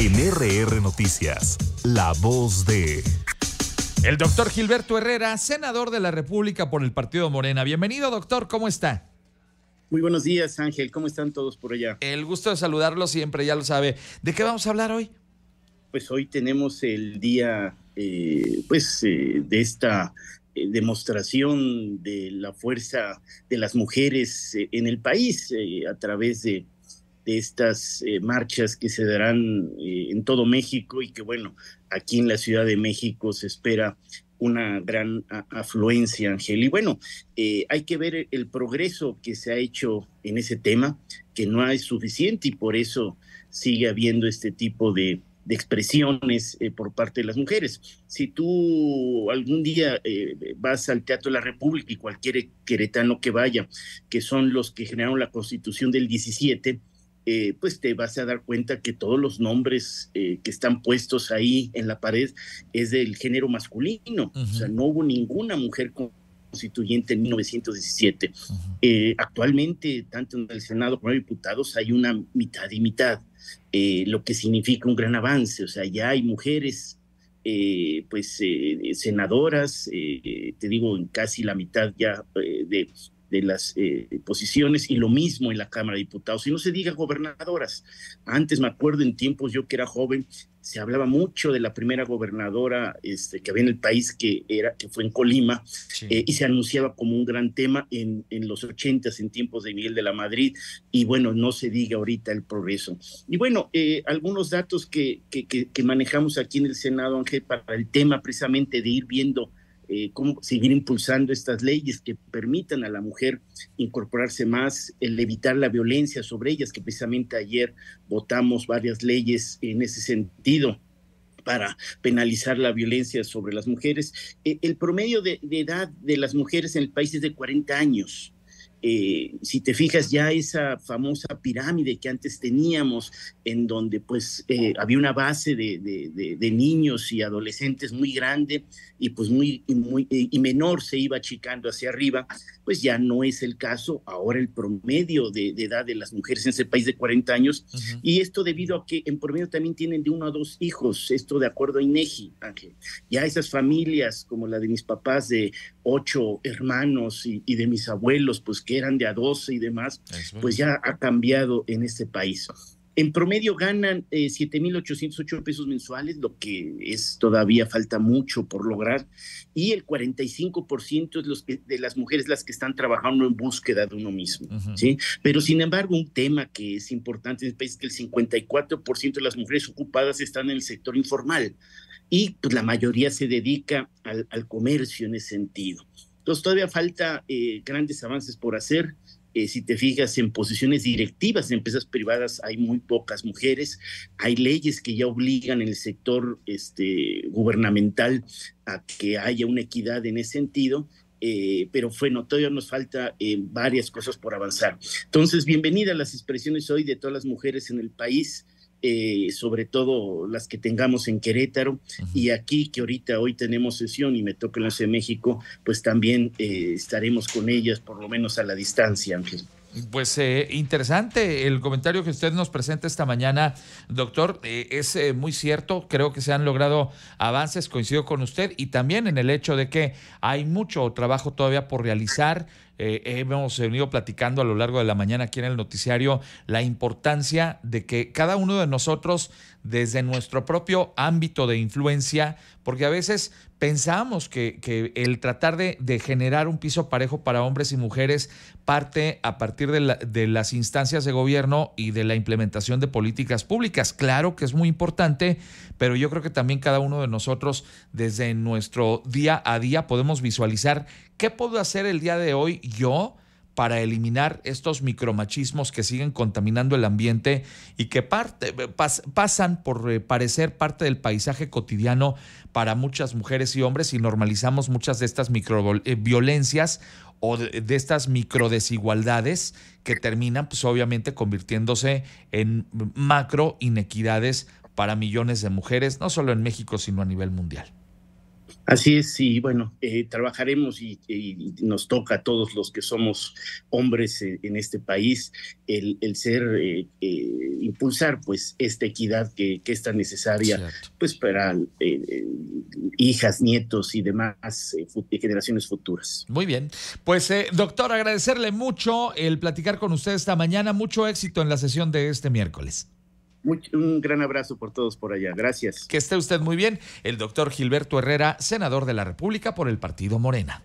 En Noticias, la voz de... El doctor Gilberto Herrera, senador de la República por el Partido Morena. Bienvenido, doctor, ¿cómo está? Muy buenos días, Ángel. ¿Cómo están todos por allá? El gusto de saludarlo siempre, ya lo sabe. ¿De qué vamos a hablar hoy? Pues hoy tenemos el día, eh, pues, eh, de esta eh, demostración de la fuerza de las mujeres en el país a través de de estas eh, marchas que se darán eh, en todo México y que bueno, aquí en la Ciudad de México se espera una gran afluencia, Ángel. Y bueno, eh, hay que ver el progreso que se ha hecho en ese tema, que no es suficiente y por eso sigue habiendo este tipo de, expresiones por parte de las mujeres. Si tú algún día vas al Teatro de la República y cualquier queretano que vaya, que son los que generaron la constitución del 17, eh, pues te vas a dar cuenta que todos los nombres eh, que están puestos ahí en la pared es del género masculino. O sea, no hubo ninguna mujer constituyente en 1917. Eh, actualmente, tanto en el Senado como en diputados, hay una mitad y mitad, lo que significa un gran avance. O sea, ya hay mujeres pues senadoras, te digo, en casi la mitad ya de de las eh, posiciones y lo mismo en la Cámara de Diputados. Y no se diga gobernadoras. Antes me acuerdo en tiempos yo que era joven, se hablaba mucho de la primera gobernadora este, que había en el país, que, era, que fue en Colima, eh, y se anunciaba como un gran tema en, los ochentas, en tiempos de Miguel de la Madrid, y bueno, no se diga ahorita el progreso. Y bueno, eh, algunos datos que, que, que manejamos aquí en el Senado, Ángel, para el tema precisamente de ir viendo eh, cómo seguir impulsando estas leyes que permitan a la mujer incorporarse más, el evitar la violencia sobre ellas, que precisamente ayer votamos varias leyes en ese sentido para penalizar la violencia sobre las mujeres. Eh, el promedio de, de edad de las mujeres en el país es de 40 años. Eh, si te fijas ya esa famosa pirámide que antes teníamos, en donde pues eh, había una base de, de, niños y adolescentes muy grande y pues muy y, muy, eh, y menor se iba achicando hacia arriba, pues ya no es el caso. Ahora el promedio de, edad de las mujeres en ese país de 40 años y esto debido a que en promedio también tienen de uno a dos hijos, esto de acuerdo a INEGI, Ángel. Ya esas familias como la de mis papás de ocho hermanos y, y de mis abuelos, pues que eran de a 12 y demás, pues ya ha cambiado en este país. En promedio ganan 7.808 eh, pesos mensuales, lo que es todavía falta mucho por lograr, y el 45% es los de las mujeres las que están trabajando en búsqueda de uno mismo. ¿sí? Pero sin embargo, un tema que es importante en el país es que el 54% de las mujeres ocupadas están en el sector informal y pues, la mayoría se dedica al, al comercio en ese sentido. Entonces todavía falta eh, grandes avances por hacer. Eh, si te fijas en posiciones directivas de empresas privadas, hay muy pocas mujeres. Hay leyes que ya obligan en el sector este, gubernamental a que haya una equidad en ese sentido. Eh, pero bueno, todavía nos falta varias cosas por avanzar. Entonces, bienvenida a las expresiones hoy de todas las mujeres en el país. Eh, sobre todo las que tengamos en Querétaro y aquí que ahorita hoy tenemos sesión y me toca en la México, pues también eh, estaremos con ellas por lo menos a la distancia, Pues eh, interesante el comentario que usted nos presenta esta mañana, doctor. es muy cierto, creo que se han logrado avances, coincido con usted, y también en el hecho de que hay mucho trabajo todavía por realizar eh, hemos venido platicando a lo largo de la mañana aquí en el noticiario la importancia de que cada uno de nosotros, desde nuestro propio ámbito de influencia, porque a veces pensamos que, que el tratar de, de, generar un piso parejo para hombres y mujeres parte a partir de, la, de las instancias de gobierno y de la implementación de políticas públicas. Claro que es muy importante, pero yo creo que también cada uno de nosotros, desde nuestro día a día, podemos visualizar qué puedo hacer el día de hoy yo para eliminar estos micromachismos que siguen contaminando el ambiente y que pasan por eh, parecer parte del paisaje cotidiano para muchas mujeres y hombres y normalizamos muchas de estas microviolencias eh, o de, estas estas microdesigualdades que terminan pues obviamente convirtiéndose en macro inequidades para millones de mujeres, no solo en México, sino a nivel mundial. Así es, sí, bueno, eh, trabajaremos y, nos toca a todos los que somos hombres en este país el, ser, eh, eh, impulsar pues esta equidad que, es tan necesaria pues para hijas, nietos y demás generaciones futuras. Muy bien, pues doctor, agradecerle mucho el platicar con usted esta mañana, mucho éxito en la sesión de este miércoles un gran abrazo por todos por allá. Gracias. Que esté usted muy bien. El doctor Gilberto Herrera, senador de la República por el Partido Morena.